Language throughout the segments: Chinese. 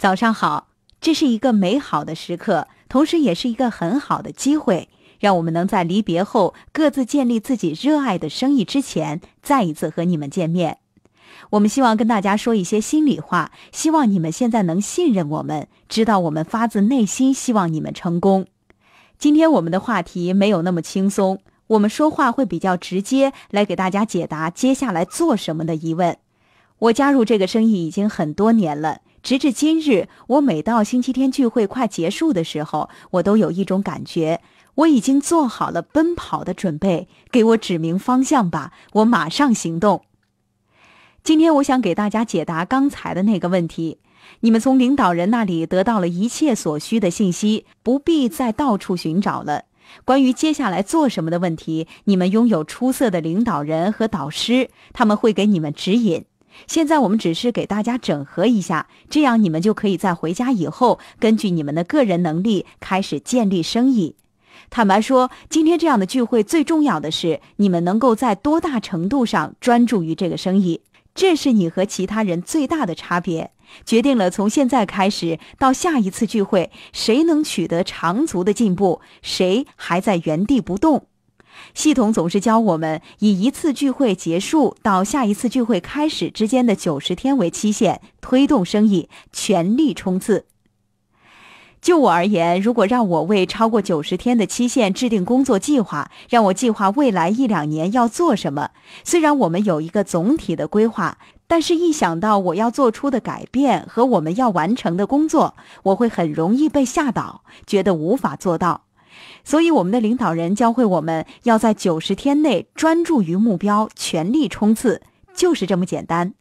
早上好，这是一个美好的时刻，同时也是一个很好的机会，让我们能在离别后各自建立自己热爱的生意之前，再一次和你们见面。我们希望跟大家说一些心里话，希望你们现在能信任我们，知道我们发自内心希望你们成功。今天我们的话题没有那么轻松，我们说话会比较直接，来给大家解答接下来做什么的疑问。我加入这个生意已经很多年了。直至今日，我每到星期天聚会快结束的时候，我都有一种感觉：我已经做好了奔跑的准备。给我指明方向吧，我马上行动。今天，我想给大家解答刚才的那个问题：你们从领导人那里得到了一切所需的信息，不必再到处寻找了。关于接下来做什么的问题，你们拥有出色的领导人和导师，他们会给你们指引。现在我们只是给大家整合一下，这样你们就可以在回家以后，根据你们的个人能力开始建立生意。坦白说，今天这样的聚会最重要的是，你们能够在多大程度上专注于这个生意，这是你和其他人最大的差别，决定了从现在开始到下一次聚会，谁能取得长足的进步，谁还在原地不动。系统总是教我们以一次聚会结束到下一次聚会开始之间的九十天为期限，推动生意，全力冲刺。就我而言，如果让我为超过九十天的期限制定工作计划，让我计划未来一两年要做什么，虽然我们有一个总体的规划，但是一想到我要做出的改变和我们要完成的工作，我会很容易被吓倒，觉得无法做到。所以，我们的领导人教会我们要在九十天内专注于目标，全力冲刺，就是这么简单。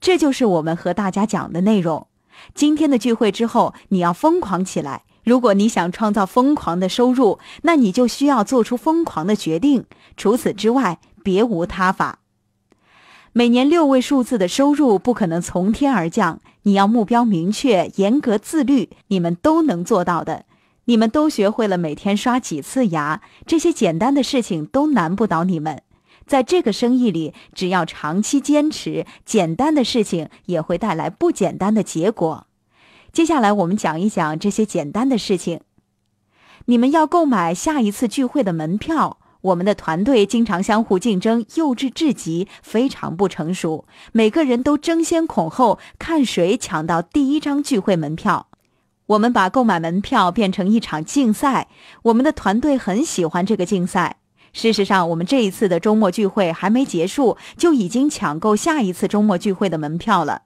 这就是我们和大家讲的内容。今天的聚会之后，你要疯狂起来。如果你想创造疯狂的收入，那你就需要做出疯狂的决定。除此之外，别无他法。每年六位数字的收入不可能从天而降，你要目标明确，严格自律，你们都能做到的。你们都学会了每天刷几次牙，这些简单的事情都难不倒你们。在这个生意里，只要长期坚持，简单的事情也会带来不简单的结果。接下来，我们讲一讲这些简单的事情。你们要购买下一次聚会的门票。我们的团队经常相互竞争，幼稚至极，非常不成熟。每个人都争先恐后，看谁抢到第一张聚会门票。我们把购买门票变成一场竞赛，我们的团队很喜欢这个竞赛。事实上，我们这一次的周末聚会还没结束，就已经抢购下一次周末聚会的门票了。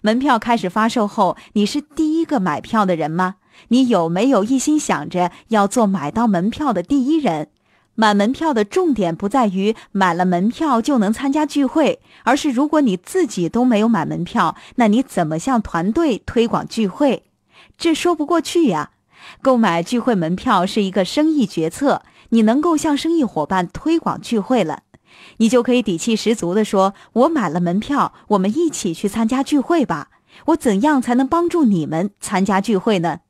门票开始发售后，你是第一个买票的人吗？你有没有一心想着要做买到门票的第一人？买门票的重点不在于买了门票就能参加聚会，而是如果你自己都没有买门票，那你怎么向团队推广聚会？这说不过去呀！购买聚会门票是一个生意决策，你能够向生意伙伴推广聚会了，你就可以底气十足地说：“我买了门票，我们一起去参加聚会吧。”我怎样才能帮助你们参加聚会呢？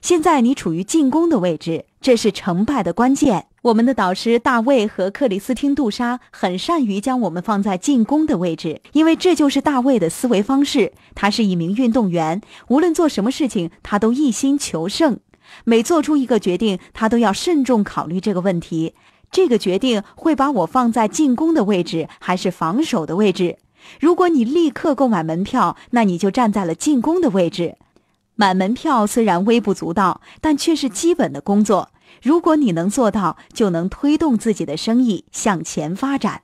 现在你处于进攻的位置，这是成败的关键。我们的导师大卫和克里斯汀·杜莎很善于将我们放在进攻的位置，因为这就是大卫的思维方式。他是一名运动员，无论做什么事情，他都一心求胜。每做出一个决定，他都要慎重考虑这个问题：这个决定会把我放在进攻的位置还是防守的位置？如果你立刻购买门票，那你就站在了进攻的位置。买门票虽然微不足道，但却是基本的工作。如果你能做到，就能推动自己的生意向前发展。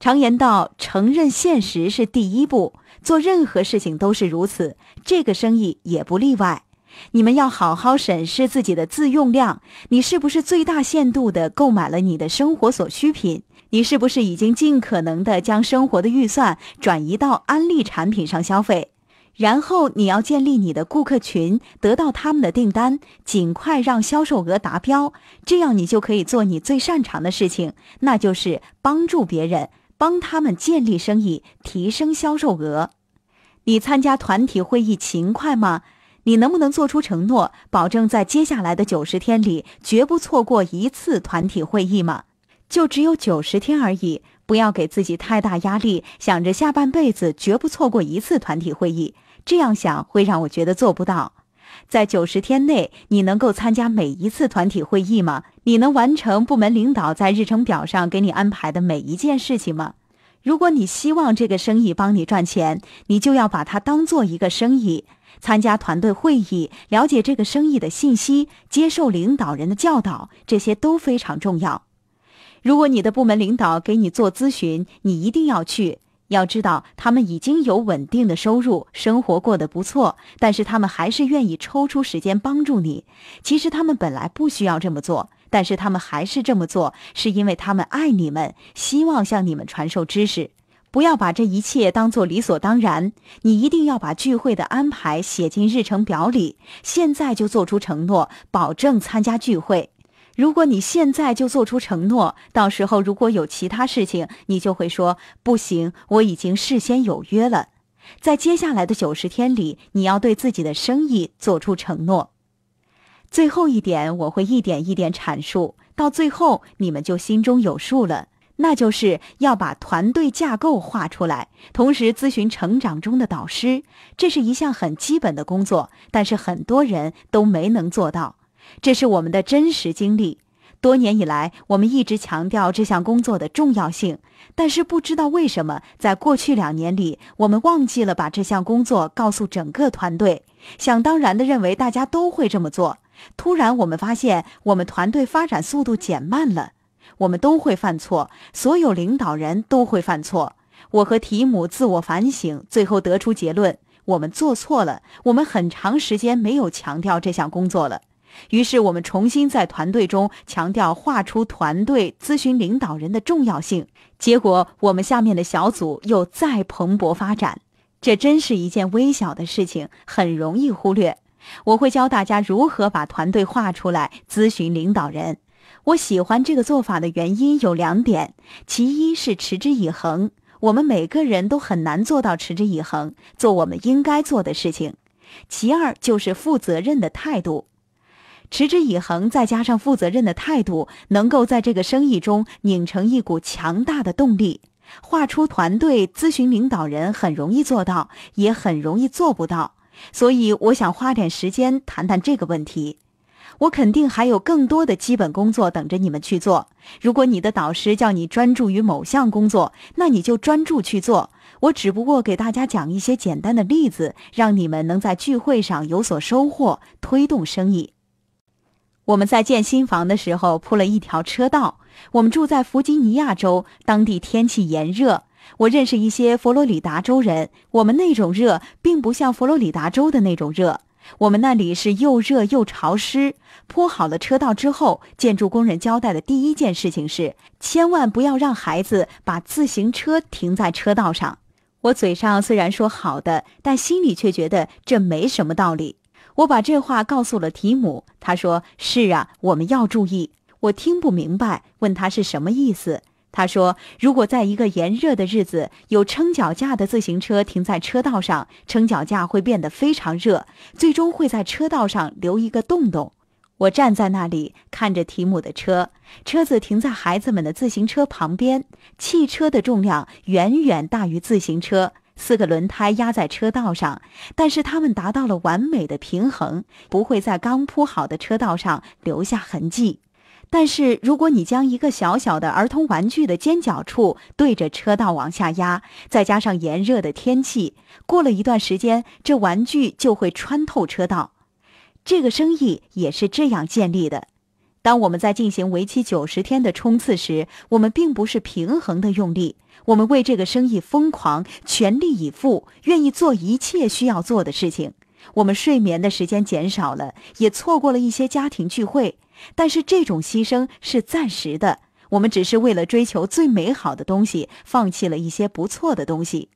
常言道，承认现实是第一步，做任何事情都是如此，这个生意也不例外。你们要好好审视自己的自用量，你是不是最大限度地购买了你的生活所需品？你是不是已经尽可能地将生活的预算转移到安利产品上消费？然后你要建立你的顾客群，得到他们的订单，尽快让销售额达标。这样你就可以做你最擅长的事情，那就是帮助别人，帮他们建立生意，提升销售额。你参加团体会议勤快吗？你能不能做出承诺，保证在接下来的九十天里绝不错过一次团体会议吗？就只有九十天而已。不要给自己太大压力，想着下半辈子绝不错过一次团体会议。这样想会让我觉得做不到。在九十天内，你能够参加每一次团体会议吗？你能完成部门领导在日程表上给你安排的每一件事情吗？如果你希望这个生意帮你赚钱，你就要把它当做一个生意。参加团队会议，了解这个生意的信息，接受领导人的教导，这些都非常重要。如果你的部门领导给你做咨询，你一定要去。要知道，他们已经有稳定的收入，生活过得不错，但是他们还是愿意抽出时间帮助你。其实他们本来不需要这么做，但是他们还是这么做，是因为他们爱你们，希望向你们传授知识。不要把这一切当作理所当然。你一定要把聚会的安排写进日程表里，现在就做出承诺，保证参加聚会。如果你现在就做出承诺，到时候如果有其他事情，你就会说不行，我已经事先有约了。在接下来的九十天里，你要对自己的生意做出承诺。最后一点，我会一点一点阐述，到最后你们就心中有数了。那就是要把团队架构画出来，同时咨询成长中的导师，这是一项很基本的工作，但是很多人都没能做到。这是我们的真实经历。多年以来，我们一直强调这项工作的重要性，但是不知道为什么，在过去两年里，我们忘记了把这项工作告诉整个团队，想当然地认为大家都会这么做。突然，我们发现我们团队发展速度减慢了。我们都会犯错，所有领导人都会犯错。我和提姆自我反省，最后得出结论：我们做错了。我们很长时间没有强调这项工作了。于是我们重新在团队中强调画出团队咨询领导人的重要性。结果我们下面的小组又再蓬勃发展。这真是一件微小的事情，很容易忽略。我会教大家如何把团队画出来咨询领导人。我喜欢这个做法的原因有两点：其一是持之以恒，我们每个人都很难做到持之以恒做我们应该做的事情；其二就是负责任的态度。持之以恒，再加上负责任的态度，能够在这个生意中拧成一股强大的动力，画出团队。咨询领导人很容易做到，也很容易做不到，所以我想花点时间谈谈这个问题。我肯定还有更多的基本工作等着你们去做。如果你的导师叫你专注于某项工作，那你就专注去做。我只不过给大家讲一些简单的例子，让你们能在聚会上有所收获，推动生意。我们在建新房的时候铺了一条车道。我们住在弗吉尼亚州，当地天气炎热。我认识一些佛罗里达州人，我们那种热并不像佛罗里达州的那种热。我们那里是又热又潮湿。铺好了车道之后，建筑工人交代的第一件事情是：千万不要让孩子把自行车停在车道上。我嘴上虽然说好的，但心里却觉得这没什么道理。我把这话告诉了提姆，他说：“是啊，我们要注意。”我听不明白，问他是什么意思。他说：“如果在一个炎热的日子，有撑脚架的自行车停在车道上，撑脚架会变得非常热，最终会在车道上留一个洞洞。”我站在那里看着提姆的车，车子停在孩子们的自行车旁边。汽车的重量远远大于自行车。四个轮胎压在车道上，但是它们达到了完美的平衡，不会在刚铺好的车道上留下痕迹。但是，如果你将一个小小的儿童玩具的尖角处对着车道往下压，再加上炎热的天气，过了一段时间，这玩具就会穿透车道。这个生意也是这样建立的。当我们在进行为期九十天的冲刺时，我们并不是平衡的用力。我们为这个生意疯狂，全力以赴，愿意做一切需要做的事情。我们睡眠的时间减少了，也错过了一些家庭聚会。但是这种牺牲是暂时的。我们只是为了追求最美好的东西，放弃了一些不错的东西。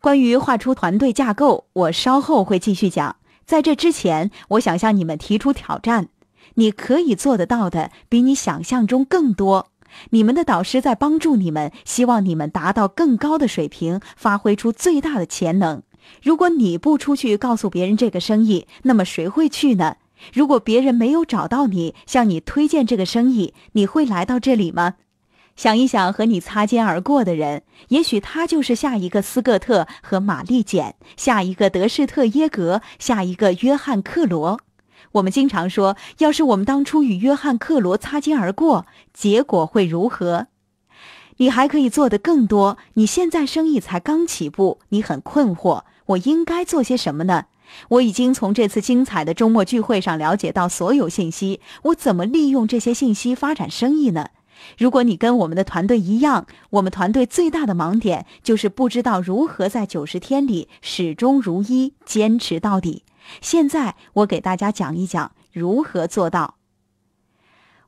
关于画出团队架构，我稍后会继续讲。在这之前，我想向你们提出挑战：你可以做得到的，比你想象中更多。你们的导师在帮助你们，希望你们达到更高的水平，发挥出最大的潜能。如果你不出去告诉别人这个生意，那么谁会去呢？如果别人没有找到你，向你推荐这个生意，你会来到这里吗？想一想和你擦肩而过的人，也许他就是下一个斯科特和玛丽简，下一个德士特耶格，下一个约翰克罗。我们经常说，要是我们当初与约翰·克罗擦肩而过，结果会如何？你还可以做得更多。你现在生意才刚起步，你很困惑，我应该做些什么呢？我已经从这次精彩的周末聚会上了解到所有信息，我怎么利用这些信息发展生意呢？如果你跟我们的团队一样，我们团队最大的盲点就是不知道如何在九十天里始终如一坚持到底。现在我给大家讲一讲如何做到。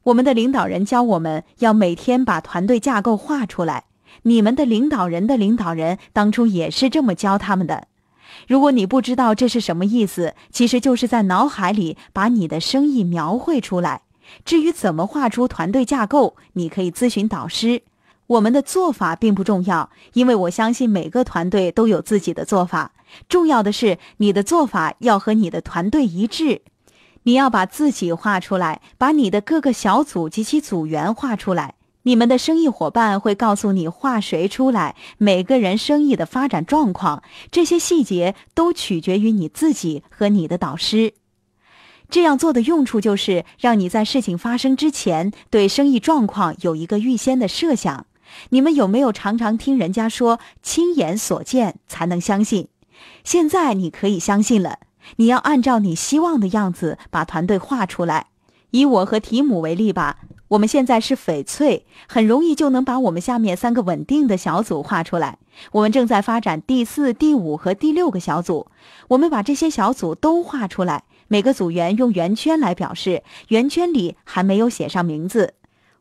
我们的领导人教我们要每天把团队架构画出来。你们的领导人的领导人当初也是这么教他们的。如果你不知道这是什么意思，其实就是在脑海里把你的生意描绘出来。至于怎么画出团队架构，你可以咨询导师。我们的做法并不重要，因为我相信每个团队都有自己的做法。重要的是你的做法要和你的团队一致。你要把自己画出来，把你的各个小组及其组员画出来。你们的生意伙伴会告诉你画谁出来，每个人生意的发展状况。这些细节都取决于你自己和你的导师。这样做的用处就是让你在事情发生之前对生意状况有一个预先的设想。你们有没有常常听人家说“亲眼所见才能相信”？现在你可以相信了。你要按照你希望的样子把团队画出来。以我和提姆为例吧，我们现在是翡翠，很容易就能把我们下面三个稳定的小组画出来。我们正在发展第四、第五和第六个小组。我们把这些小组都画出来，每个组员用圆圈来表示，圆圈里还没有写上名字。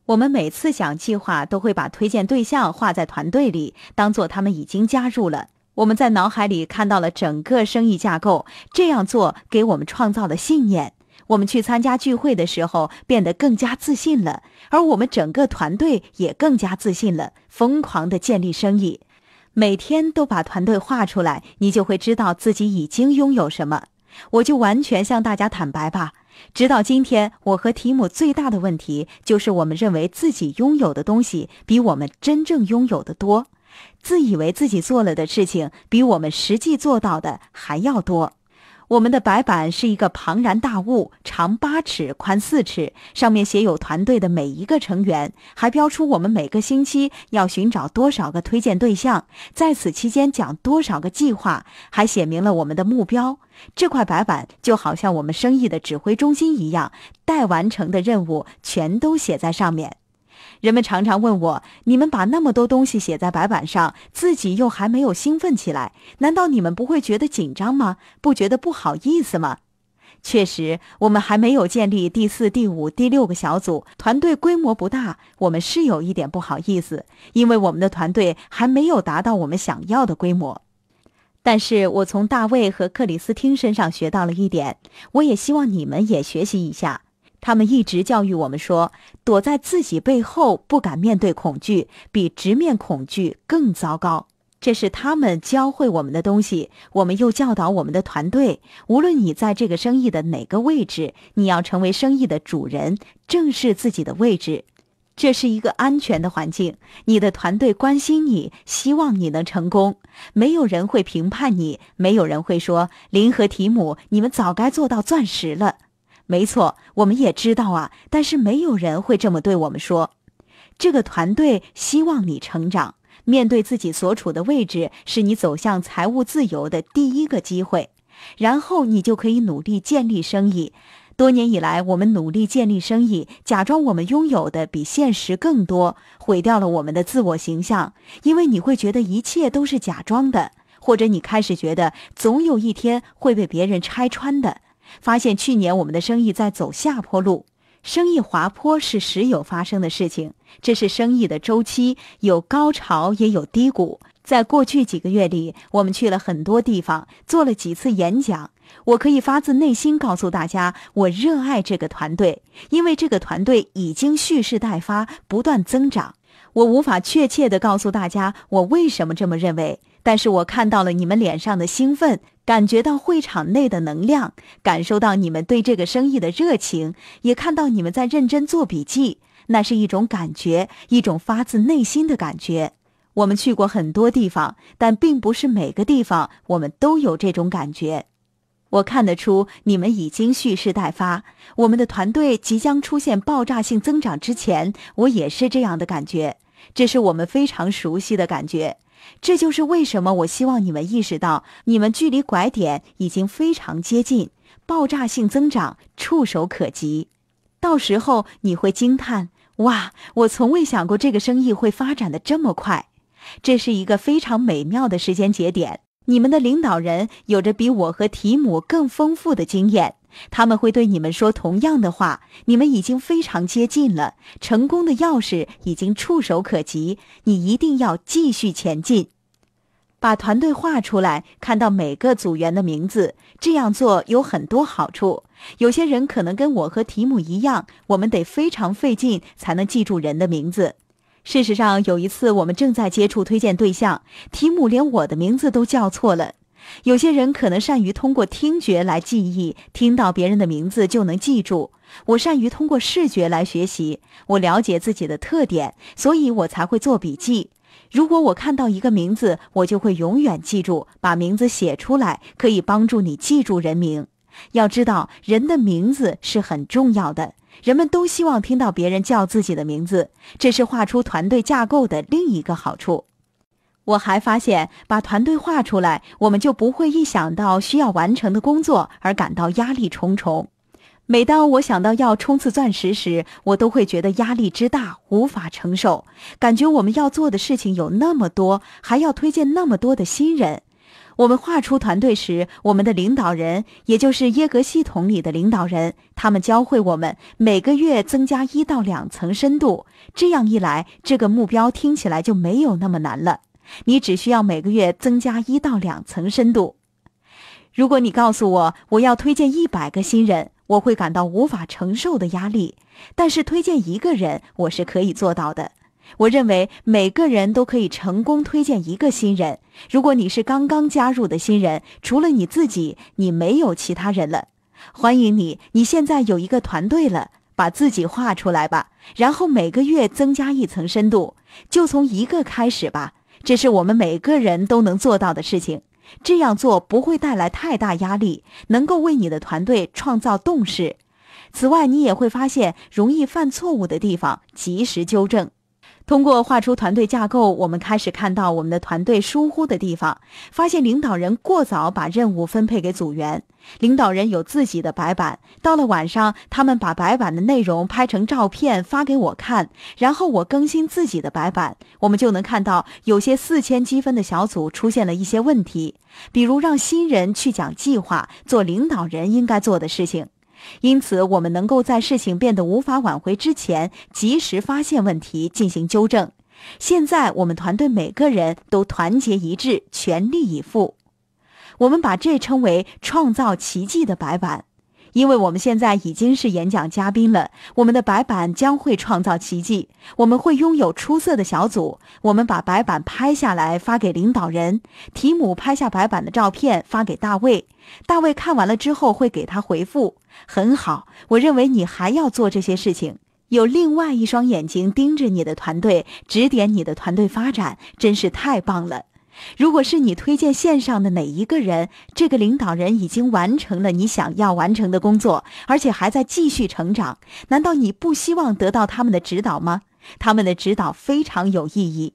我们每次讲计划，都会把推荐对象画在团队里，当做他们已经加入了。我们在脑海里看到了整个生意架构，这样做给我们创造了信念。我们去参加聚会的时候，变得更加自信了，而我们整个团队也更加自信了，疯狂地建立生意。每天都把团队画出来，你就会知道自己已经拥有什么。我就完全向大家坦白吧。直到今天，我和提姆最大的问题就是，我们认为自己拥有的东西比我们真正拥有的多，自以为自己做了的事情比我们实际做到的还要多。我们的白板是一个庞然大物，长八尺，宽四尺，上面写有团队的每一个成员，还标出我们每个星期要寻找多少个推荐对象，在此期间讲多少个计划，还写明了我们的目标。这块白板就好像我们生意的指挥中心一样，待完成的任务全都写在上面。人们常常问我：“你们把那么多东西写在白板上，自己又还没有兴奋起来，难道你们不会觉得紧张吗？不觉得不好意思吗？”确实，我们还没有建立第四、第五、第六个小组，团队规模不大，我们是有一点不好意思，因为我们的团队还没有达到我们想要的规模。但是我从大卫和克里斯汀身上学到了一点，我也希望你们也学习一下。他们一直教育我们说，躲在自己背后不敢面对恐惧，比直面恐惧更糟糕。这是他们教会我们的东西。我们又教导我们的团队：无论你在这个生意的哪个位置，你要成为生意的主人，正视自己的位置。这是一个安全的环境，你的团队关心你，希望你能成功。没有人会评判你，没有人会说林和提姆，你们早该做到钻石了。没错，我们也知道啊，但是没有人会这么对我们说。这个团队希望你成长，面对自己所处的位置，是你走向财务自由的第一个机会。然后你就可以努力建立生意。多年以来，我们努力建立生意，假装我们拥有的比现实更多，毁掉了我们的自我形象，因为你会觉得一切都是假装的，或者你开始觉得总有一天会被别人拆穿的。发现去年我们的生意在走下坡路，生意滑坡是时有发生的事情。这是生意的周期，有高潮也有低谷。在过去几个月里，我们去了很多地方，做了几次演讲。我可以发自内心告诉大家，我热爱这个团队，因为这个团队已经蓄势待发，不断增长。我无法确切的告诉大家，我为什么这么认为。但是我看到了你们脸上的兴奋，感觉到会场内的能量，感受到你们对这个生意的热情，也看到你们在认真做笔记。那是一种感觉，一种发自内心的感觉。我们去过很多地方，但并不是每个地方我们都有这种感觉。我看得出你们已经蓄势待发。我们的团队即将出现爆炸性增长之前，我也是这样的感觉。这是我们非常熟悉的感觉。这就是为什么我希望你们意识到，你们距离拐点已经非常接近，爆炸性增长触手可及。到时候你会惊叹：“哇，我从未想过这个生意会发展的这么快。”这是一个非常美妙的时间节点。你们的领导人有着比我和提姆更丰富的经验。他们会对你们说同样的话。你们已经非常接近了，成功的钥匙已经触手可及。你一定要继续前进。把团队画出来，看到每个组员的名字。这样做有很多好处。有些人可能跟我和提姆一样，我们得非常费劲才能记住人的名字。事实上，有一次我们正在接触推荐对象，提姆连我的名字都叫错了。有些人可能善于通过听觉来记忆，听到别人的名字就能记住。我善于通过视觉来学习，我了解自己的特点，所以我才会做笔记。如果我看到一个名字，我就会永远记住，把名字写出来可以帮助你记住人名。要知道，人的名字是很重要的，人们都希望听到别人叫自己的名字。这是画出团队架构的另一个好处。我还发现，把团队画出来，我们就不会一想到需要完成的工作而感到压力重重。每当我想到要冲刺钻石时，我都会觉得压力之大无法承受，感觉我们要做的事情有那么多，还要推荐那么多的新人。我们画出团队时，我们的领导人，也就是耶格系统里的领导人，他们教会我们每个月增加一到两层深度，这样一来，这个目标听起来就没有那么难了。你只需要每个月增加一到两层深度。如果你告诉我我要推荐一百个新人，我会感到无法承受的压力。但是推荐一个人，我是可以做到的。我认为每个人都可以成功推荐一个新人。如果你是刚刚加入的新人，除了你自己，你没有其他人了。欢迎你，你现在有一个团队了。把自己画出来吧，然后每个月增加一层深度，就从一个开始吧。这是我们每个人都能做到的事情，这样做不会带来太大压力，能够为你的团队创造动势。此外，你也会发现容易犯错误的地方，及时纠正。通过画出团队架构，我们开始看到我们的团队疏忽的地方，发现领导人过早把任务分配给组员。领导人有自己的白板，到了晚上，他们把白板的内容拍成照片发给我看，然后我更新自己的白板。我们就能看到有些四千积分的小组出现了一些问题，比如让新人去讲计划，做领导人应该做的事情。因此，我们能够在事情变得无法挽回之前，及时发现问题，进行纠正。现在，我们团队每个人都团结一致，全力以赴。我们把这称为“创造奇迹的白板”。因为我们现在已经是演讲嘉宾了，我们的白板将会创造奇迹。我们会拥有出色的小组。我们把白板拍下来发给领导人。提姆拍下白板的照片发给大卫，大卫看完了之后会给他回复。很好，我认为你还要做这些事情。有另外一双眼睛盯着你的团队，指点你的团队发展，真是太棒了。如果是你推荐线上的哪一个人，这个领导人已经完成了你想要完成的工作，而且还在继续成长，难道你不希望得到他们的指导吗？他们的指导非常有意义。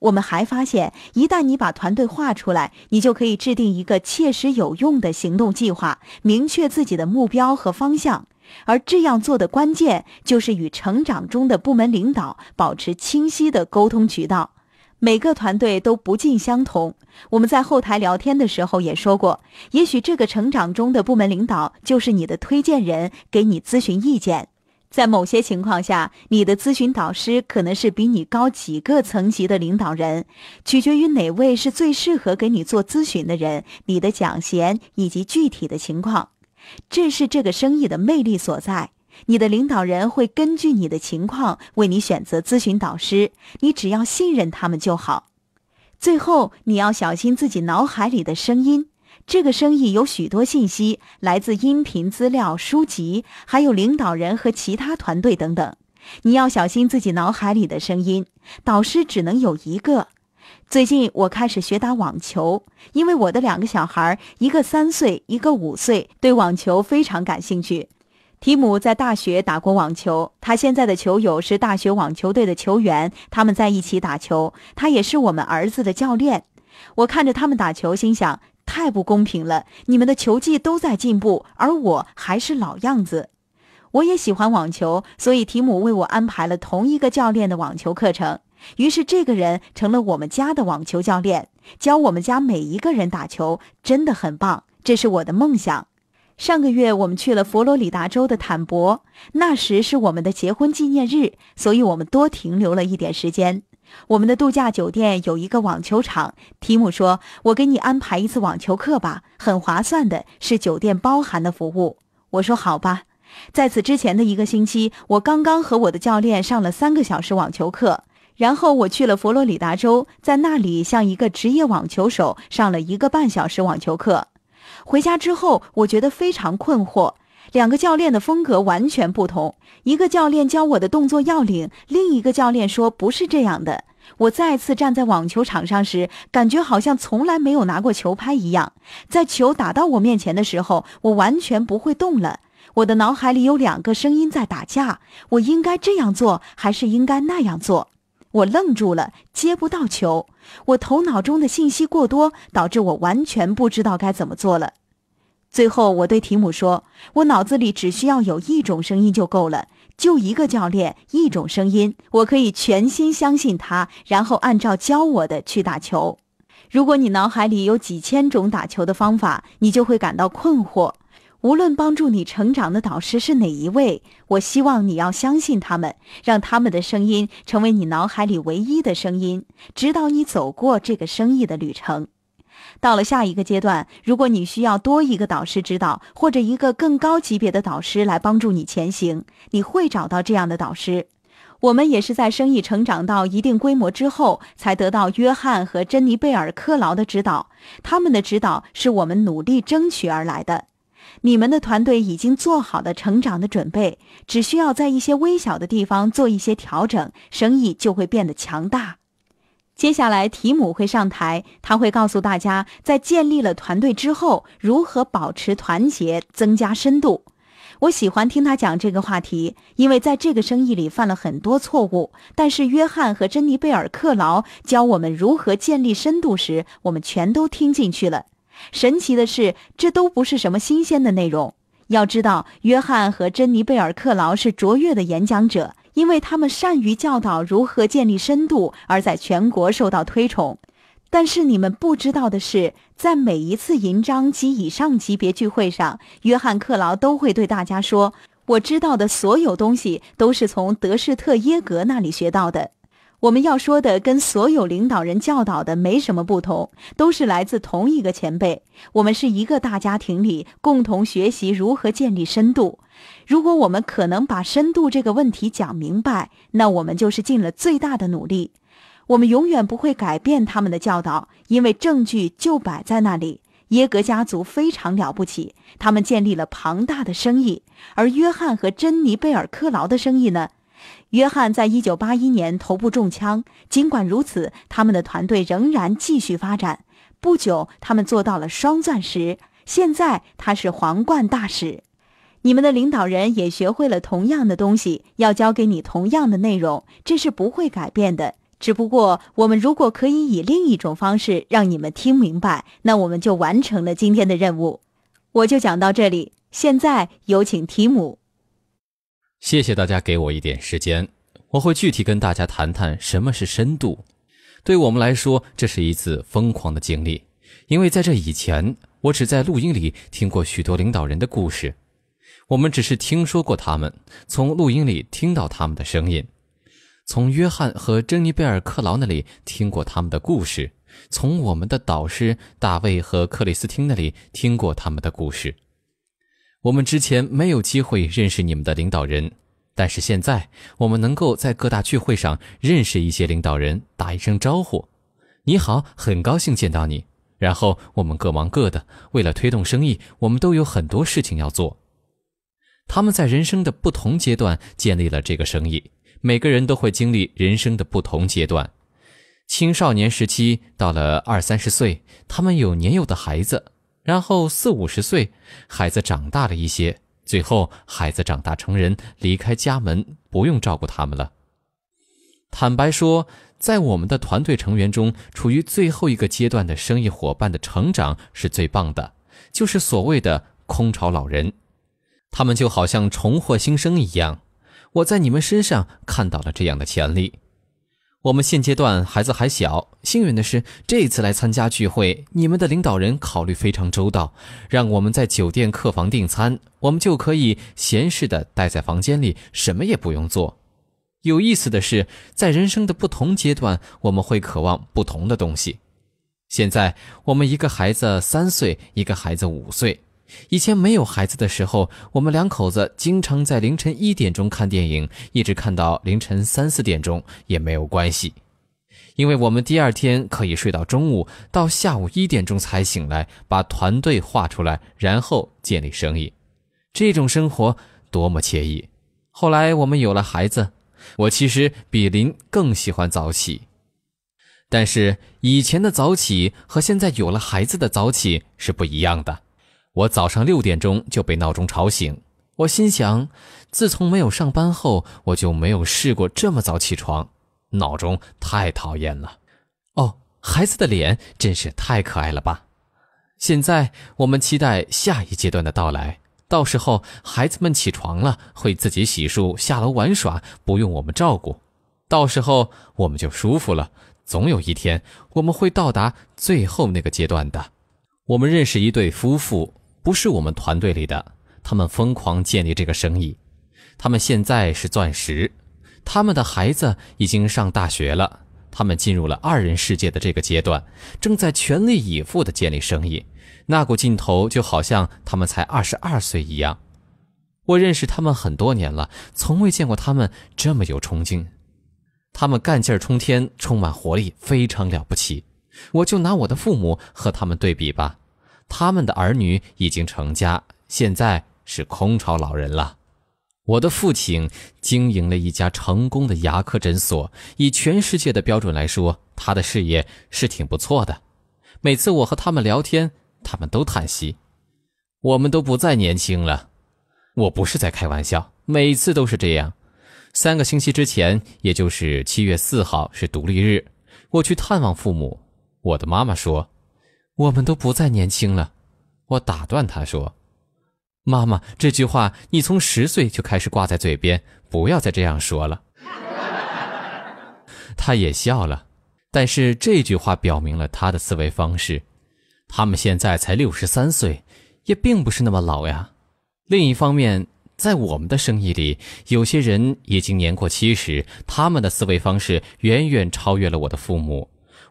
我们还发现，一旦你把团队画出来，你就可以制定一个切实有用的行动计划，明确自己的目标和方向。而这样做的关键就是与成长中的部门领导保持清晰的沟通渠道。每个团队都不尽相同。我们在后台聊天的时候也说过，也许这个成长中的部门领导就是你的推荐人，给你咨询意见。在某些情况下，你的咨询导师可能是比你高几个层级的领导人，取决于哪位是最适合给你做咨询的人，你的奖衔以及具体的情况。这是这个生意的魅力所在。你的领导人会根据你的情况为你选择咨询导师，你只要信任他们就好。最后，你要小心自己脑海里的声音。这个生意有许多信息来自音频资料、书籍，还有领导人和其他团队等等。你要小心自己脑海里的声音。导师只能有一个。最近我开始学打网球，因为我的两个小孩，一个三岁，一个五岁，对网球非常感兴趣。提姆在大学打过网球，他现在的球友是大学网球队的球员，他们在一起打球。他也是我们儿子的教练。我看着他们打球，心想太不公平了，你们的球技都在进步，而我还是老样子。我也喜欢网球，所以提姆为我安排了同一个教练的网球课程。于是这个人成了我们家的网球教练，教我们家每一个人打球，真的很棒。这是我的梦想。上个月我们去了佛罗里达州的坦博，那时是我们的结婚纪念日，所以我们多停留了一点时间。我们的度假酒店有一个网球场，提姆说：“我给你安排一次网球课吧，很划算的，是酒店包含的服务。”我说：“好吧。”在此之前的一个星期，我刚刚和我的教练上了三个小时网球课，然后我去了佛罗里达州，在那里向一个职业网球手上了一个半小时网球课。回家之后，我觉得非常困惑。两个教练的风格完全不同，一个教练教我的动作要领，另一个教练说不是这样的。我再次站在网球场上时，感觉好像从来没有拿过球拍一样。在球打到我面前的时候，我完全不会动了。我的脑海里有两个声音在打架：我应该这样做，还是应该那样做？我愣住了，接不到球。我头脑中的信息过多，导致我完全不知道该怎么做了。最后，我对提姆说：“我脑子里只需要有一种声音就够了，就一个教练，一种声音，我可以全心相信他，然后按照教我的去打球。如果你脑海里有几千种打球的方法，你就会感到困惑。”无论帮助你成长的导师是哪一位，我希望你要相信他们，让他们的声音成为你脑海里唯一的声音，指导你走过这个生意的旅程。到了下一个阶段，如果你需要多一个导师指导，或者一个更高级别的导师来帮助你前行，你会找到这样的导师。我们也是在生意成长到一定规模之后，才得到约翰和珍妮贝尔·克劳的指导，他们的指导是我们努力争取而来的。你们的团队已经做好了成长的准备，只需要在一些微小的地方做一些调整，生意就会变得强大。接下来，提姆会上台，他会告诉大家在建立了团队之后如何保持团结、增加深度。我喜欢听他讲这个话题，因为在这个生意里犯了很多错误，但是约翰和珍妮贝尔·克劳教我们如何建立深度时，我们全都听进去了。神奇的是，这都不是什么新鲜的内容。要知道，约翰和珍妮·贝尔·克劳是卓越的演讲者，因为他们善于教导如何建立深度，而在全国受到推崇。但是你们不知道的是，在每一次银章及以上级别聚会上，约翰·克劳都会对大家说：“我知道的所有东西，都是从德士特·耶格那里学到的。”我们要说的跟所有领导人教导的没什么不同，都是来自同一个前辈。我们是一个大家庭里共同学习如何建立深度。如果我们可能把深度这个问题讲明白，那我们就是尽了最大的努力。我们永远不会改变他们的教导，因为证据就摆在那里。耶格家族非常了不起，他们建立了庞大的生意，而约翰和珍妮贝尔·克劳的生意呢？约翰在一九八一年头部中枪，尽管如此，他们的团队仍然继续发展。不久，他们做到了双钻石。现在他是皇冠大使。你们的领导人也学会了同样的东西，要教给你同样的内容，这是不会改变的。只不过，我们如果可以以另一种方式让你们听明白，那我们就完成了今天的任务。我就讲到这里。现在有请提姆。谢谢大家给我一点时间，我会具体跟大家谈谈什么是深度。对我们来说，这是一次疯狂的经历，因为在这以前，我只在录音里听过许多领导人的故事，我们只是听说过他们，从录音里听到他们的声音，从约翰和珍妮贝尔·克劳那里听过他们的故事，从我们的导师大卫和克里斯汀那里听过他们的故事。我们之前没有机会认识你们的领导人，但是现在我们能够在各大聚会上认识一些领导人，打一声招呼：“你好，很高兴见到你。”然后我们各忙各的，为了推动生意，我们都有很多事情要做。他们在人生的不同阶段建立了这个生意，每个人都会经历人生的不同阶段。青少年时期到了二三十岁，他们有年幼的孩子。然后四五十岁，孩子长大了一些。最后，孩子长大成人，离开家门，不用照顾他们了。坦白说，在我们的团队成员中，处于最后一个阶段的生意伙伴的成长是最棒的，就是所谓的“空巢老人”，他们就好像重获新生一样。我在你们身上看到了这样的潜力。我们现阶段孩子还小，幸运的是这次来参加聚会，你们的领导人考虑非常周到，让我们在酒店客房订餐，我们就可以闲适的待在房间里，什么也不用做。有意思的是，在人生的不同阶段，我们会渴望不同的东西。现在我们一个孩子三岁，一个孩子五岁。以前没有孩子的时候，我们两口子经常在凌晨一点钟看电影，一直看到凌晨三四点钟也没有关系，因为我们第二天可以睡到中午，到下午一点钟才醒来，把团队画出来，然后建立生意。这种生活多么惬意！后来我们有了孩子，我其实比林更喜欢早起，但是以前的早起和现在有了孩子的早起是不一样的。我早上六点钟就被闹钟吵醒，我心想，自从没有上班后，我就没有试过这么早起床。闹钟太讨厌了。哦，孩子的脸真是太可爱了吧！现在我们期待下一阶段的到来，到时候孩子们起床了会自己洗漱、下楼玩耍，不用我们照顾，到时候我们就舒服了。总有一天我们会到达最后那个阶段的。我们认识一对夫妇，不是我们团队里的。他们疯狂建立这个生意，他们现在是钻石，他们的孩子已经上大学了。他们进入了二人世界的这个阶段，正在全力以赴地建立生意。那股劲头就好像他们才二十二岁一样。我认识他们很多年了，从未见过他们这么有冲劲。他们干劲儿冲天，充满活力，非常了不起。我就拿我的父母和他们对比吧。他们的儿女已经成家，现在是空巢老人了。我的父亲经营了一家成功的牙科诊所，以全世界的标准来说，他的事业是挺不错的。每次我和他们聊天，他们都叹息：“我们都不再年轻了。”我不是在开玩笑，每次都是这样。三个星期之前，也就是七月四号是独立日，我去探望父母。我的妈妈说。我们都不再年轻了，我打断他说：“妈妈这句话，你从十岁就开始挂在嘴边，不要再这样说了。”他也笑了。但是这句话表明了他的思维方式。他们现在才六十三岁，也并不是那么老呀。另一方面，在我们的生意里，有些人已经年过七十，他们的思维方式远远超越了我的父母。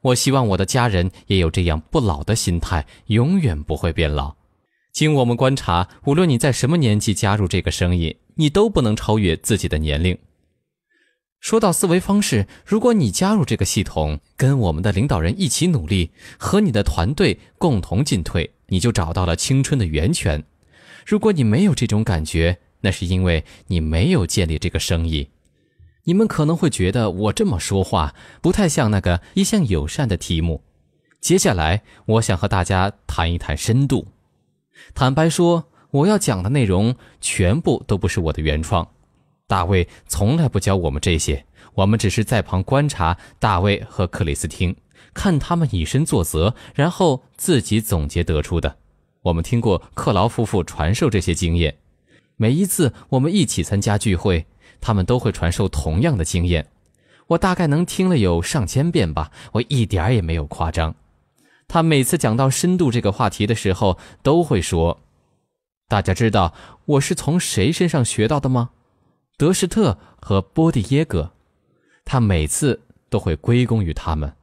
我希望我的家人也有这样不老的心态，永远不会变老。经我们观察，无论你在什么年纪加入这个生意，你都不能超越自己的年龄。说到思维方式，如果你加入这个系统，跟我们的领导人一起努力，和你的团队共同进退，你就找到了青春的源泉。如果你没有这种感觉，那是因为你没有建立这个生意。你们可能会觉得我这么说话不太像那个一向友善的题目。接下来，我想和大家谈一谈深度。坦白说，我要讲的内容全部都不是我的原创。大卫从来不教我们这些，我们只是在旁观察大卫和克里斯汀，看他们以身作则，然后自己总结得出的。我们听过克劳夫妇传授这些经验。每一次我们一起参加聚会。他们都会传授同样的经验，我大概能听了有上千遍吧，我一点也没有夸张。他每次讲到深度这个话题的时候，都会说：“大家知道我是从谁身上学到的吗？”德士特和波蒂耶格，他每次都会归功于他们。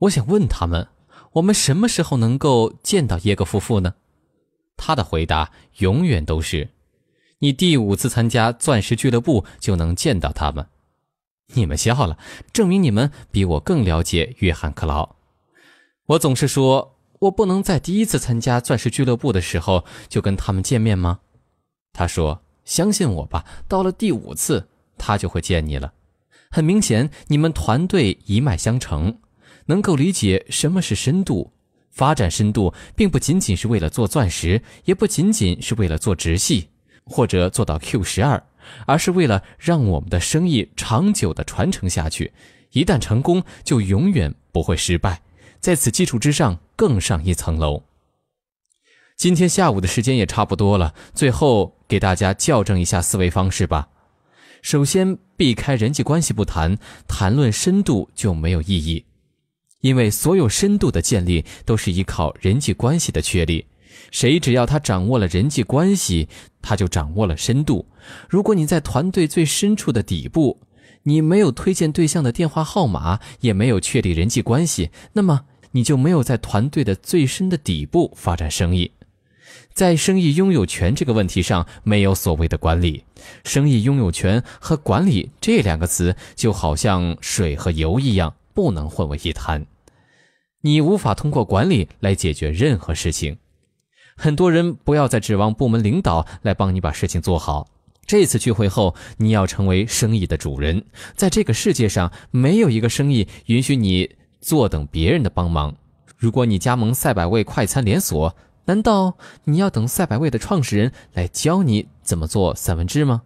我想问他们，我们什么时候能够见到耶格夫妇呢？他的回答永远都是。你第五次参加钻石俱乐部就能见到他们，你们笑了，证明你们比我更了解约翰·克劳。我总是说，我不能在第一次参加钻石俱乐部的时候就跟他们见面吗？他说：“相信我吧，到了第五次，他就会见你了。”很明显，你们团队一脉相承，能够理解什么是深度发展。深度并不仅仅是为了做钻石，也不仅仅是为了做直系。或者做到 Q 十二，而是为了让我们的生意长久的传承下去。一旦成功，就永远不会失败。在此基础之上，更上一层楼。今天下午的时间也差不多了，最后给大家校正一下思维方式吧。首先，避开人际关系不谈，谈论深度就没有意义，因为所有深度的建立都是依靠人际关系的确立。谁只要他掌握了人际关系，他就掌握了深度。如果你在团队最深处的底部，你没有推荐对象的电话号码，也没有确立人际关系，那么你就没有在团队的最深的底部发展生意。在生意拥有权这个问题上，没有所谓的管理。生意拥有权和管理这两个词就好像水和油一样，不能混为一谈。你无法通过管理来解决任何事情。很多人不要再指望部门领导来帮你把事情做好。这次聚会后，你要成为生意的主人。在这个世界上，没有一个生意允许你坐等别人的帮忙。如果你加盟赛百味快餐连锁，难道你要等赛百味的创始人来教你怎么做三文治吗？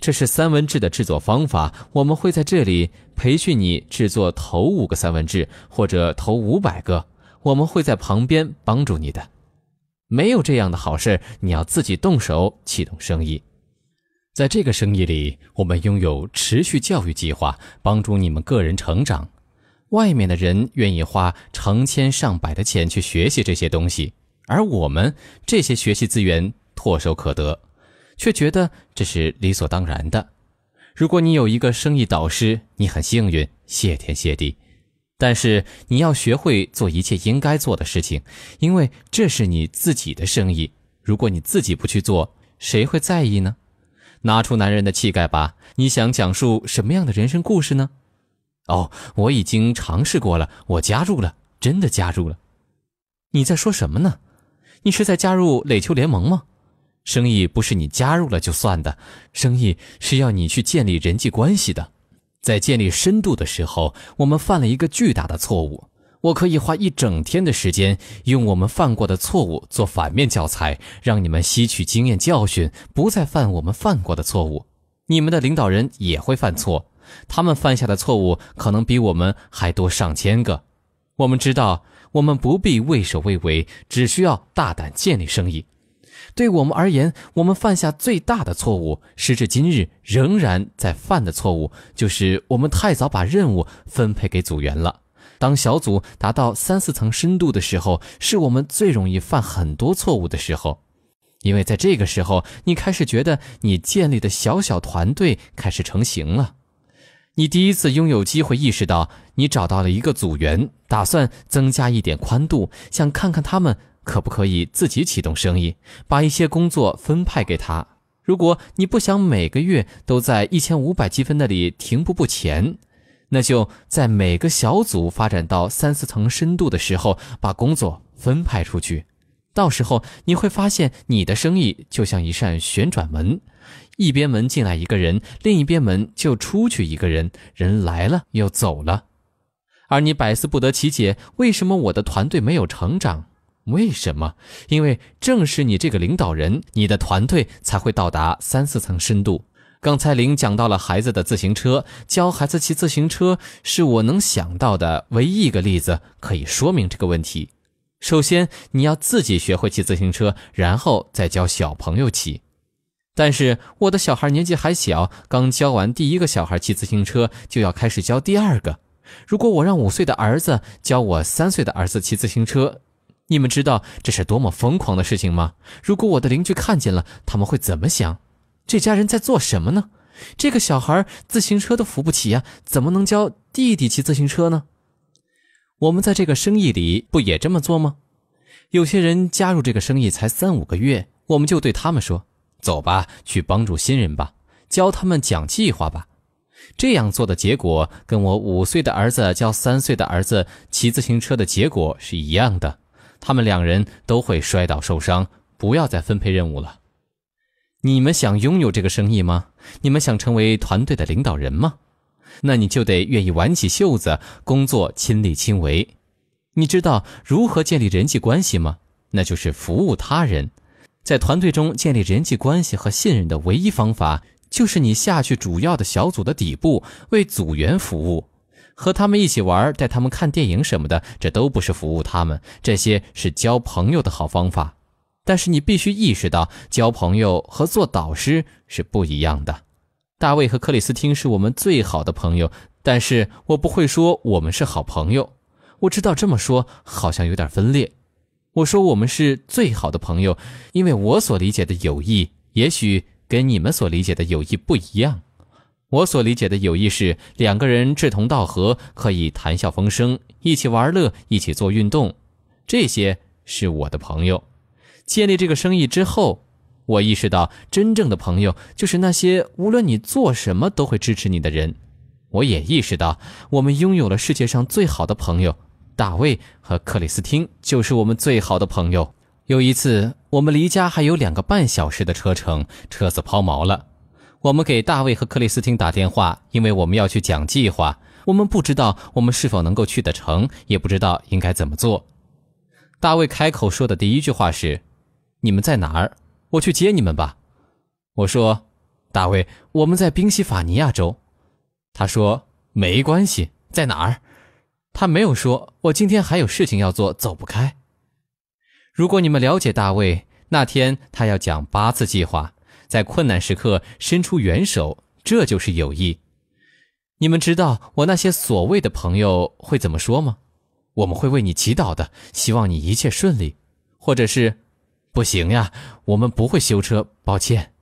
这是三文治的制作方法。我们会在这里培训你制作头五个三文治，或者头五百个。我们会在旁边帮助你的。没有这样的好事，你要自己动手启动生意。在这个生意里，我们拥有持续教育计划，帮助你们个人成长。外面的人愿意花成千上百的钱去学习这些东西，而我们这些学习资源唾手可得，却觉得这是理所当然的。如果你有一个生意导师，你很幸运，谢天谢地。但是你要学会做一切应该做的事情，因为这是你自己的生意。如果你自己不去做，谁会在意呢？拿出男人的气概吧！你想讲述什么样的人生故事呢？哦，我已经尝试过了，我加入了，真的加入了。你在说什么呢？你是在加入垒球联盟吗？生意不是你加入了就算的，生意是要你去建立人际关系的。在建立深度的时候，我们犯了一个巨大的错误。我可以花一整天的时间，用我们犯过的错误做反面教材，让你们吸取经验教训，不再犯我们犯过的错误。你们的领导人也会犯错，他们犯下的错误可能比我们还多上千个。我们知道，我们不必畏首畏尾，只需要大胆建立生意。对我们而言，我们犯下最大的错误，时至今日仍然在犯的错误，就是我们太早把任务分配给组员了。当小组达到三四层深度的时候，是我们最容易犯很多错误的时候，因为在这个时候，你开始觉得你建立的小小团队开始成型了，你第一次拥有机会意识到。你找到了一个组员，打算增加一点宽度，想看看他们可不可以自己启动生意，把一些工作分派给他。如果你不想每个月都在一千五百积分那里停步不前，那就在每个小组发展到三四层深度的时候，把工作分派出去。到时候你会发现，你的生意就像一扇旋转门，一边门进来一个人，另一边门就出去一个人，人来了又走了。而你百思不得其解，为什么我的团队没有成长？为什么？因为正是你这个领导人，你的团队才会到达三四层深度。刚才林讲到了孩子的自行车，教孩子骑自行车是我能想到的唯一一个例子，可以说明这个问题。首先，你要自己学会骑自行车，然后再教小朋友骑。但是我的小孩年纪还小，刚教完第一个小孩骑自行车，就要开始教第二个。如果我让五岁的儿子教我三岁的儿子骑自行车，你们知道这是多么疯狂的事情吗？如果我的邻居看见了，他们会怎么想？这家人在做什么呢？这个小孩自行车都扶不起呀，怎么能教弟弟骑自行车呢？我们在这个生意里不也这么做吗？有些人加入这个生意才三五个月，我们就对他们说：“走吧，去帮助新人吧，教他们讲计划吧。”这样做的结果跟我五岁的儿子教三岁的儿子骑自行车的结果是一样的，他们两人都会摔倒受伤。不要再分配任务了。你们想拥有这个生意吗？你们想成为团队的领导人吗？那你就得愿意挽起袖子，工作亲力亲为。你知道如何建立人际关系吗？那就是服务他人。在团队中建立人际关系和信任的唯一方法。就是你下去主要的小组的底部为组员服务，和他们一起玩，带他们看电影什么的，这都不是服务他们，这些是交朋友的好方法。但是你必须意识到，交朋友和做导师是不一样的。大卫和克里斯汀是我们最好的朋友，但是我不会说我们是好朋友。我知道这么说好像有点分裂。我说我们是最好的朋友，因为我所理解的友谊，也许。跟你们所理解的友谊不一样，我所理解的友谊是两个人志同道合，可以谈笑风生，一起玩乐，一起做运动，这些是我的朋友。建立这个生意之后，我意识到真正的朋友就是那些无论你做什么都会支持你的人。我也意识到，我们拥有了世界上最好的朋友，大卫和克里斯汀就是我们最好的朋友。有一次，我们离家还有两个半小时的车程，车子抛锚了。我们给大卫和克里斯汀打电话，因为我们要去讲计划。我们不知道我们是否能够去得成，也不知道应该怎么做。大卫开口说的第一句话是：“你们在哪儿？我去接你们吧。”我说：“大卫，我们在宾夕法尼亚州。”他说：“没关系，在哪儿？”他没有说。我今天还有事情要做，走不开。如果你们了解大卫，那天他要讲八次计划，在困难时刻伸出援手，这就是友谊。你们知道我那些所谓的朋友会怎么说吗？我们会为你祈祷的，希望你一切顺利。或者是，不行呀，我们不会修车，抱歉。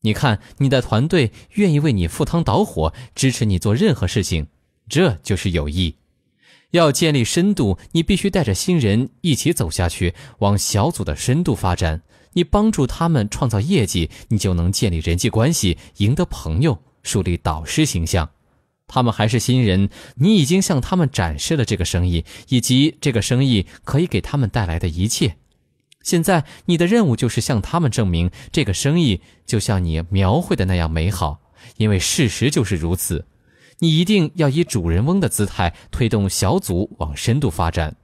你看，你的团队愿意为你赴汤蹈火，支持你做任何事情，这就是友谊。要建立深度，你必须带着新人一起走下去，往小组的深度发展。你帮助他们创造业绩，你就能建立人际关系，赢得朋友，树立导师形象。他们还是新人，你已经向他们展示了这个生意以及这个生意可以给他们带来的一切。现在你的任务就是向他们证明这个生意就像你描绘的那样美好，因为事实就是如此。你一定要以主人翁的姿态推动小组往深度发展，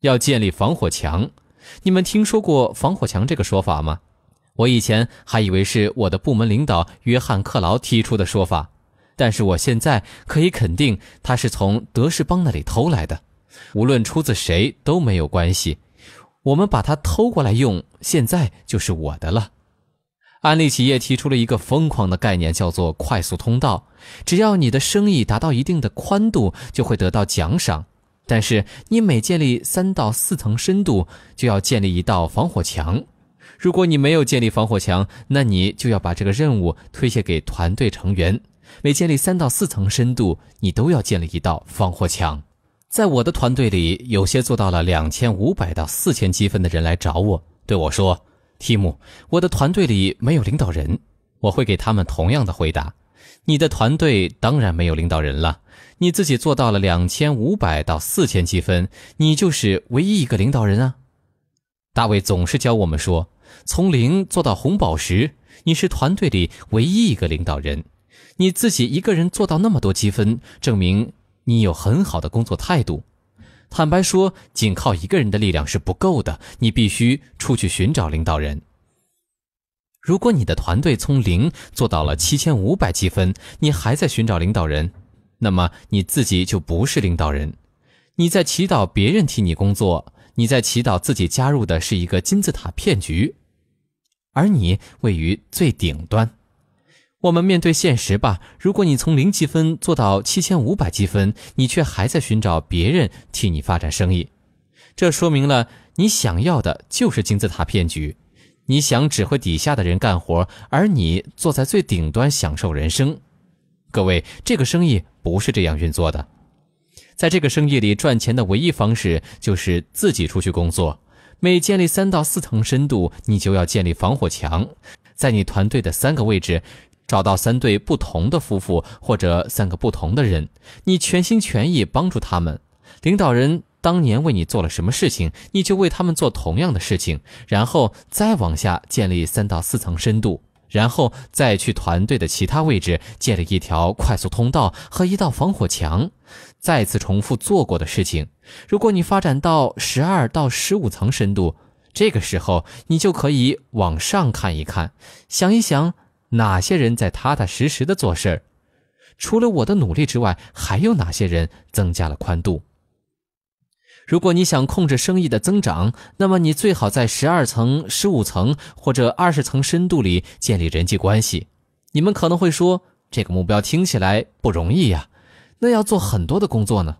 要建立防火墙。你们听说过防火墙这个说法吗？我以前还以为是我的部门领导约翰·克劳提出的说法，但是我现在可以肯定，他是从德士邦那里偷来的。无论出自谁都没有关系，我们把它偷过来用，现在就是我的了。安利企业提出了一个疯狂的概念，叫做“快速通道”。只要你的生意达到一定的宽度，就会得到奖赏。但是，你每建立三到四层深度，就要建立一道防火墙。如果你没有建立防火墙，那你就要把这个任务推卸给团队成员。每建立三到四层深度，你都要建立一道防火墙。在我的团队里，有些做到了两千五百到四千积分的人来找我，对我说。提姆，我的团队里没有领导人，我会给他们同样的回答。你的团队当然没有领导人了，你自己做到了两千五百到四千积分，你就是唯一一个领导人啊。大卫总是教我们说，从零做到红宝石，你是团队里唯一一个领导人，你自己一个人做到那么多积分，证明你有很好的工作态度。坦白说，仅靠一个人的力量是不够的，你必须出去寻找领导人。如果你的团队从零做到了七千五百积分，你还在寻找领导人，那么你自己就不是领导人，你在祈祷别人替你工作，你在祈祷自己加入的是一个金字塔骗局，而你位于最顶端。我们面对现实吧。如果你从零积分做到七千五百积分，你却还在寻找别人替你发展生意，这说明了你想要的就是金字塔骗局。你想指挥底下的人干活，而你坐在最顶端享受人生。各位，这个生意不是这样运作的。在这个生意里赚钱的唯一方式就是自己出去工作。每建立三到四层深度，你就要建立防火墙，在你团队的三个位置。找到三对不同的夫妇，或者三个不同的人，你全心全意帮助他们。领导人当年为你做了什么事情，你就为他们做同样的事情。然后再往下建立三到四层深度，然后再去团队的其他位置建立一条快速通道和一道防火墙，再次重复做过的事情。如果你发展到十二到十五层深度，这个时候你就可以往上看一看，想一想。哪些人在踏踏实实的做事儿？除了我的努力之外，还有哪些人增加了宽度？如果你想控制生意的增长，那么你最好在十二层、十五层或者二十层深度里建立人际关系。你们可能会说，这个目标听起来不容易呀，那要做很多的工作呢？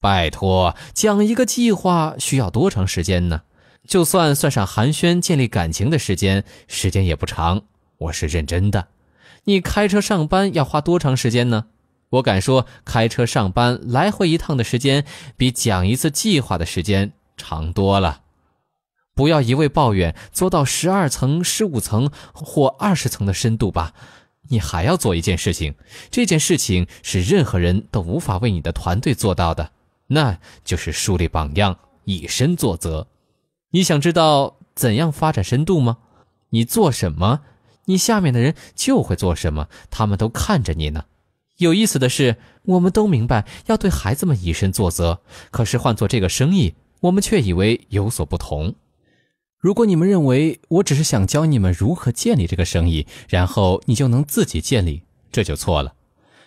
拜托，讲一个计划需要多长时间呢？就算算上寒暄、建立感情的时间，时间也不长。我是认真的，你开车上班要花多长时间呢？我敢说，开车上班来回一趟的时间，比讲一次计划的时间长多了。不要一味抱怨，做到十二层、十五层或二十层的深度吧。你还要做一件事情，这件事情是任何人都无法为你的团队做到的，那就是树立榜样，以身作则。你想知道怎样发展深度吗？你做什么？你下面的人就会做什么，他们都看着你呢。有意思的是，我们都明白要对孩子们以身作则，可是换做这个生意，我们却以为有所不同。如果你们认为我只是想教你们如何建立这个生意，然后你就能自己建立，这就错了。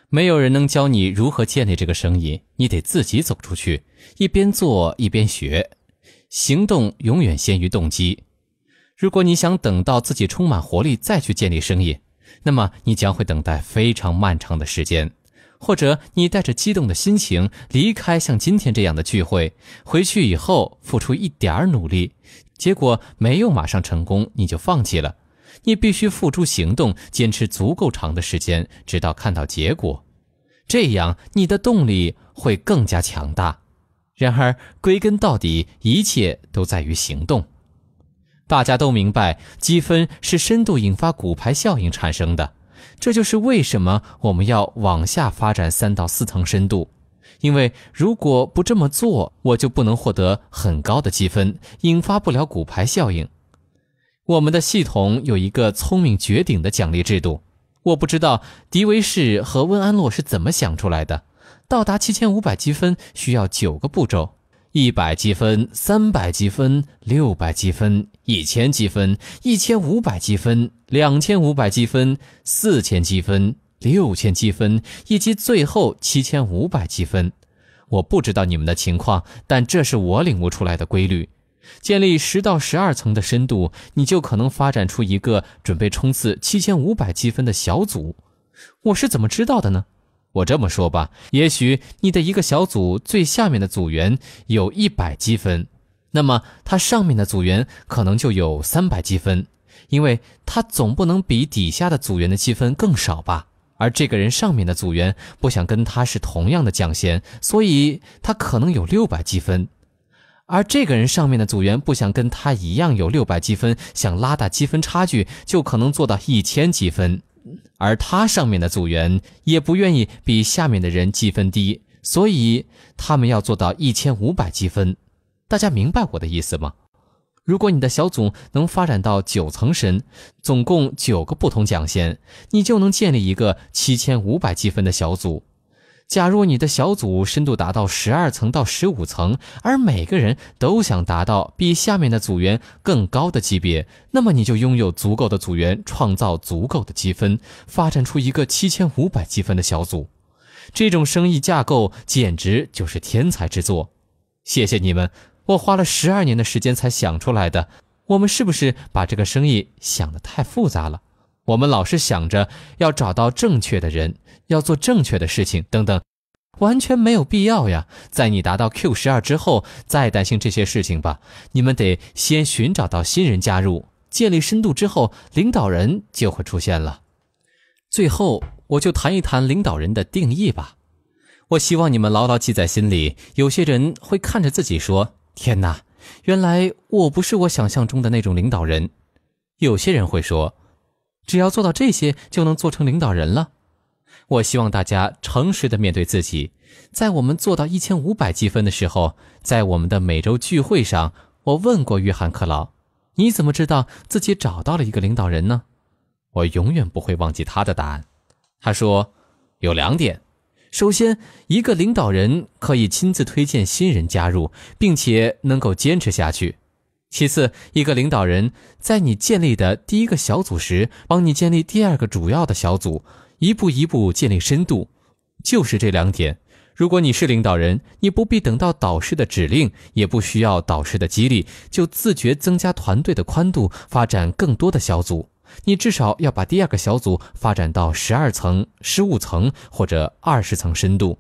没有人能教你如何建立这个生意，你得自己走出去，一边做一边学。行动永远先于动机。如果你想等到自己充满活力再去建立生意，那么你将会等待非常漫长的时间；或者你带着激动的心情离开像今天这样的聚会，回去以后付出一点儿努力，结果没有马上成功，你就放弃了。你必须付出行动，坚持足够长的时间，直到看到结果，这样你的动力会更加强大。然而，归根到底，一切都在于行动。大家都明白，积分是深度引发骨牌效应产生的。这就是为什么我们要往下发展三到四层深度，因为如果不这么做，我就不能获得很高的积分，引发不了骨牌效应。我们的系统有一个聪明绝顶的奖励制度，我不知道迪维士和温安洛是怎么想出来的。到达七千五百积分需要九个步骤。一百积分、三百积分、六百积分、一千积分、一千五百积分、两千五百积分、四千积分、六千积分，以及最后七千五百积分。我不知道你们的情况，但这是我领悟出来的规律。建立十到十二层的深度，你就可能发展出一个准备冲刺七千五百积分的小组。我是怎么知道的呢？我这么说吧，也许你的一个小组最下面的组员有一百积分，那么他上面的组员可能就有三百积分，因为他总不能比底下的组员的积分更少吧。而这个人上面的组员不想跟他是同样的奖衔，所以他可能有六百积分。而这个人上面的组员不想跟他一样有六百积分，想拉大积分差距，就可能做到一千积分。而他上面的组员也不愿意比下面的人积分低，所以他们要做到一千五百积分。大家明白我的意思吗？如果你的小组能发展到九层神，总共九个不同奖先，你就能建立一个七千五百积分的小组。假如你的小组深度达到十二层到十五层，而每个人都想达到比下面的组员更高的级别，那么你就拥有足够的组员，创造足够的积分，发展出一个七千五百积分的小组。这种生意架构简直就是天才之作。谢谢你们，我花了十二年的时间才想出来的。我们是不是把这个生意想得太复杂了？我们老是想着要找到正确的人，要做正确的事情，等等，完全没有必要呀。在你达到 Q 十二之后，再担心这些事情吧。你们得先寻找到新人加入，建立深度之后，领导人就会出现了。最后，我就谈一谈领导人的定义吧。我希望你们牢牢记在心里。有些人会看着自己说：“天哪，原来我不是我想象中的那种领导人。”有些人会说。只要做到这些，就能做成领导人了。我希望大家诚实的面对自己。在我们做到一千五百积分的时候，在我们的每周聚会上，我问过约翰·克劳：“你怎么知道自己找到了一个领导人呢？”我永远不会忘记他的答案。他说：“有两点，首先，一个领导人可以亲自推荐新人加入，并且能够坚持下去。”其次，一个领导人，在你建立的第一个小组时，帮你建立第二个主要的小组，一步一步建立深度，就是这两点。如果你是领导人，你不必等到导师的指令，也不需要导师的激励，就自觉增加团队的宽度，发展更多的小组。你至少要把第二个小组发展到十二层、十五层或者二十层深度。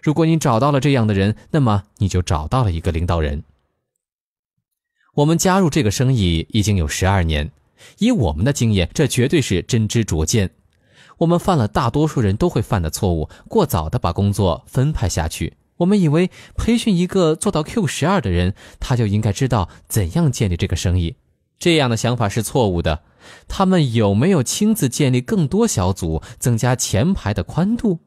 如果你找到了这样的人，那么你就找到了一个领导人。我们加入这个生意已经有十二年，以我们的经验，这绝对是真知灼见。我们犯了大多数人都会犯的错误，过早的把工作分派下去。我们以为培训一个做到 Q 十二的人，他就应该知道怎样建立这个生意。这样的想法是错误的。他们有没有亲自建立更多小组，增加前排的宽度？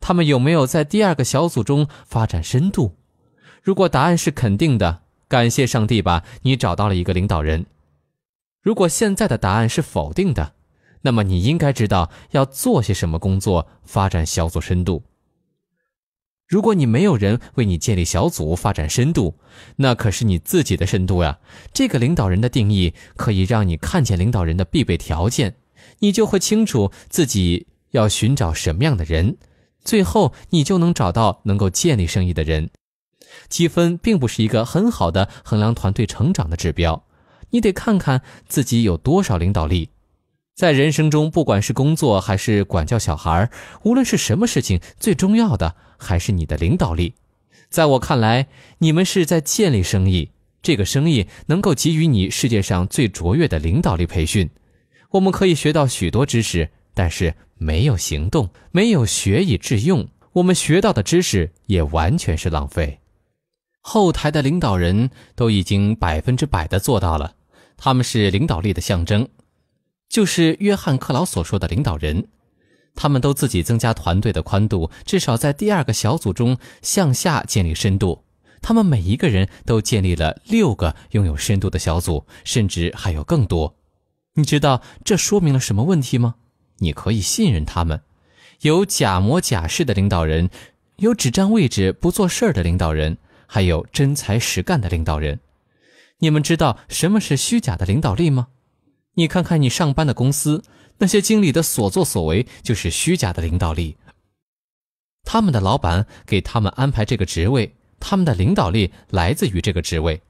他们有没有在第二个小组中发展深度？如果答案是肯定的，感谢上帝吧，你找到了一个领导人。如果现在的答案是否定的，那么你应该知道要做些什么工作，发展小组深度。如果你没有人为你建立小组，发展深度，那可是你自己的深度呀。这个领导人的定义可以让你看见领导人的必备条件，你就会清楚自己要寻找什么样的人，最后你就能找到能够建立生意的人。积分并不是一个很好的衡量团队成长的指标，你得看看自己有多少领导力。在人生中，不管是工作还是管教小孩，无论是什么事情，最重要的还是你的领导力。在我看来，你们是在建立生意，这个生意能够给予你世界上最卓越的领导力培训。我们可以学到许多知识，但是没有行动，没有学以致用，我们学到的知识也完全是浪费。后台的领导人都已经百分之百的做到了，他们是领导力的象征，就是约翰·克劳所说的领导人。他们都自己增加团队的宽度，至少在第二个小组中向下建立深度。他们每一个人都建立了六个拥有深度的小组，甚至还有更多。你知道这说明了什么问题吗？你可以信任他们。有假模假式的领导人，有只占位置不做事的领导人。还有真才实干的领导人，你们知道什么是虚假的领导力吗？你看看你上班的公司，那些经理的所作所为就是虚假的领导力。他们的老板给他们安排这个职位，他们的领导力来自于这个职位。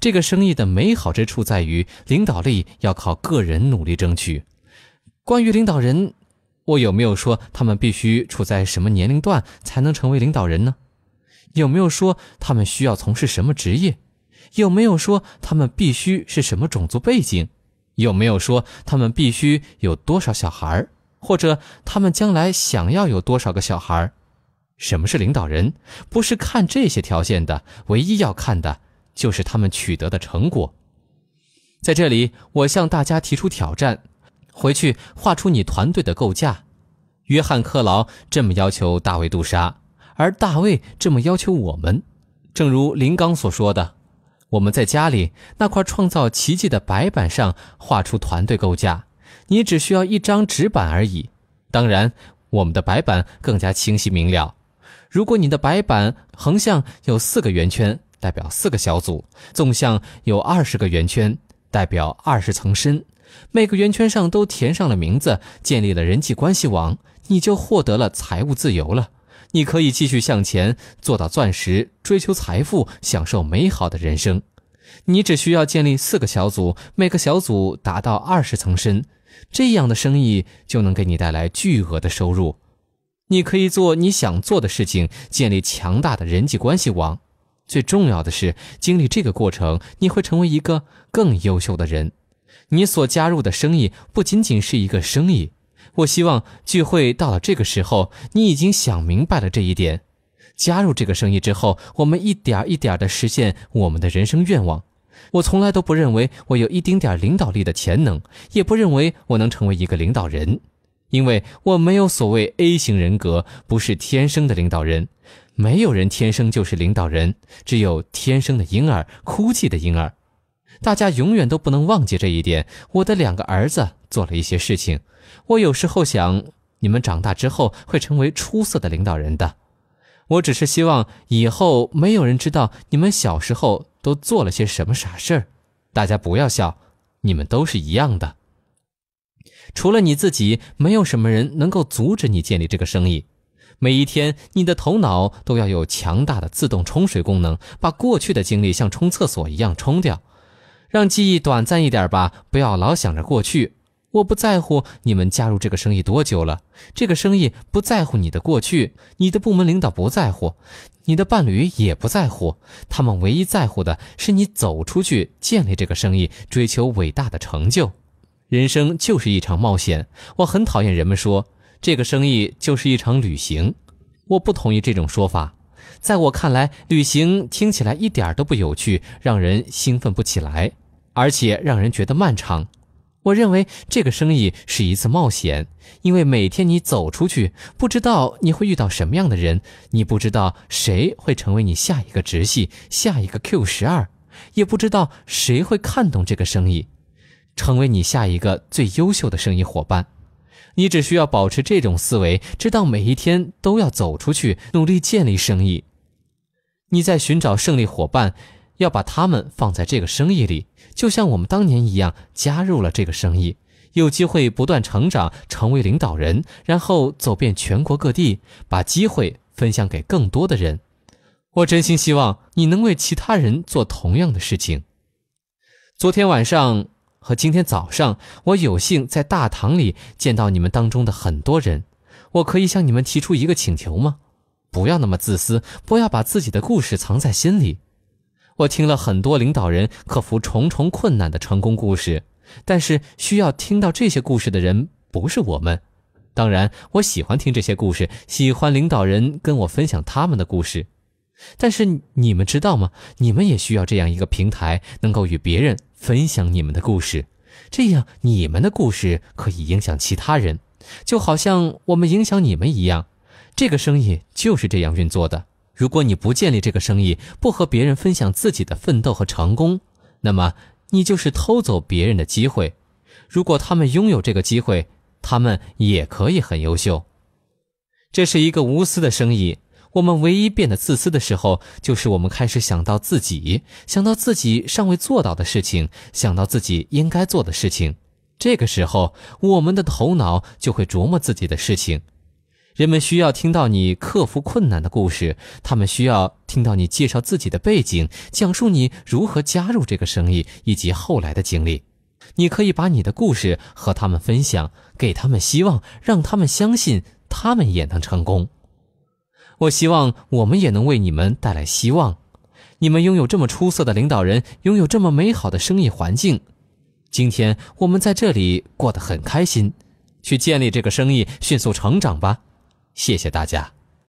这个生意的美好之处在于，领导力要靠个人努力争取。关于领导人，我有没有说他们必须处在什么年龄段才能成为领导人呢？有没有说他们需要从事什么职业？有没有说他们必须是什么种族背景？有没有说他们必须有多少小孩或者他们将来想要有多少个小孩什么是领导人？不是看这些条件的，唯一要看的就是他们取得的成果。在这里，我向大家提出挑战，回去画出你团队的构架。约翰·克劳这么要求大卫·杜沙。而大卫这么要求我们，正如林刚所说的，我们在家里那块创造奇迹的白板上画出团队构架。你只需要一张纸板而已，当然，我们的白板更加清晰明了。如果你的白板横向有四个圆圈，代表四个小组；纵向有二十个圆圈，代表二十层深。每个圆圈上都填上了名字，建立了人际关系网，你就获得了财务自由了。你可以继续向前，做到钻石，追求财富，享受美好的人生。你只需要建立四个小组，每个小组达到二十层深，这样的生意就能给你带来巨额的收入。你可以做你想做的事情，建立强大的人际关系网。最重要的是，经历这个过程，你会成为一个更优秀的人。你所加入的生意，不仅仅是一个生意。我希望聚会到了这个时候，你已经想明白了这一点。加入这个生意之后，我们一点一点的实现我们的人生愿望。我从来都不认为我有一丁点领导力的潜能，也不认为我能成为一个领导人，因为我没有所谓 A 型人格，不是天生的领导人。没有人天生就是领导人，只有天生的婴儿，哭泣的婴儿。大家永远都不能忘记这一点。我的两个儿子。做了一些事情，我有时候想，你们长大之后会成为出色的领导人的。我只是希望以后没有人知道你们小时候都做了些什么傻事儿。大家不要笑，你们都是一样的。除了你自己，没有什么人能够阻止你建立这个生意。每一天，你的头脑都要有强大的自动冲水功能，把过去的经历像冲厕所一样冲掉，让记忆短暂一点吧，不要老想着过去。我不在乎你们加入这个生意多久了，这个生意不在乎你的过去，你的部门领导不在乎，你的伴侣也不在乎，他们唯一在乎的是你走出去建立这个生意，追求伟大的成就。人生就是一场冒险。我很讨厌人们说这个生意就是一场旅行，我不同意这种说法。在我看来，旅行听起来一点都不有趣，让人兴奋不起来，而且让人觉得漫长。我认为这个生意是一次冒险，因为每天你走出去，不知道你会遇到什么样的人，你不知道谁会成为你下一个直系、下一个 Q 十二，也不知道谁会看懂这个生意，成为你下一个最优秀的生意伙伴。你只需要保持这种思维，知道每一天都要走出去，努力建立生意。你在寻找胜利伙伴。要把他们放在这个生意里，就像我们当年一样，加入了这个生意，有机会不断成长，成为领导人，然后走遍全国各地，把机会分享给更多的人。我真心希望你能为其他人做同样的事情。昨天晚上和今天早上，我有幸在大堂里见到你们当中的很多人。我可以向你们提出一个请求吗？不要那么自私，不要把自己的故事藏在心里。我听了很多领导人克服重重困难的成功故事，但是需要听到这些故事的人不是我们。当然，我喜欢听这些故事，喜欢领导人跟我分享他们的故事。但是你们知道吗？你们也需要这样一个平台，能够与别人分享你们的故事，这样你们的故事可以影响其他人，就好像我们影响你们一样。这个生意就是这样运作的。如果你不建立这个生意，不和别人分享自己的奋斗和成功，那么你就是偷走别人的机会。如果他们拥有这个机会，他们也可以很优秀。这是一个无私的生意。我们唯一变得自私的时候，就是我们开始想到自己，想到自己尚未做到的事情，想到自己应该做的事情。这个时候，我们的头脑就会琢磨自己的事情。人们需要听到你克服困难的故事，他们需要听到你介绍自己的背景，讲述你如何加入这个生意以及后来的经历。你可以把你的故事和他们分享，给他们希望，让他们相信他们也能成功。我希望我们也能为你们带来希望。你们拥有这么出色的领导人，拥有这么美好的生意环境，今天我们在这里过得很开心。去建立这个生意，迅速成长吧。谢谢大家。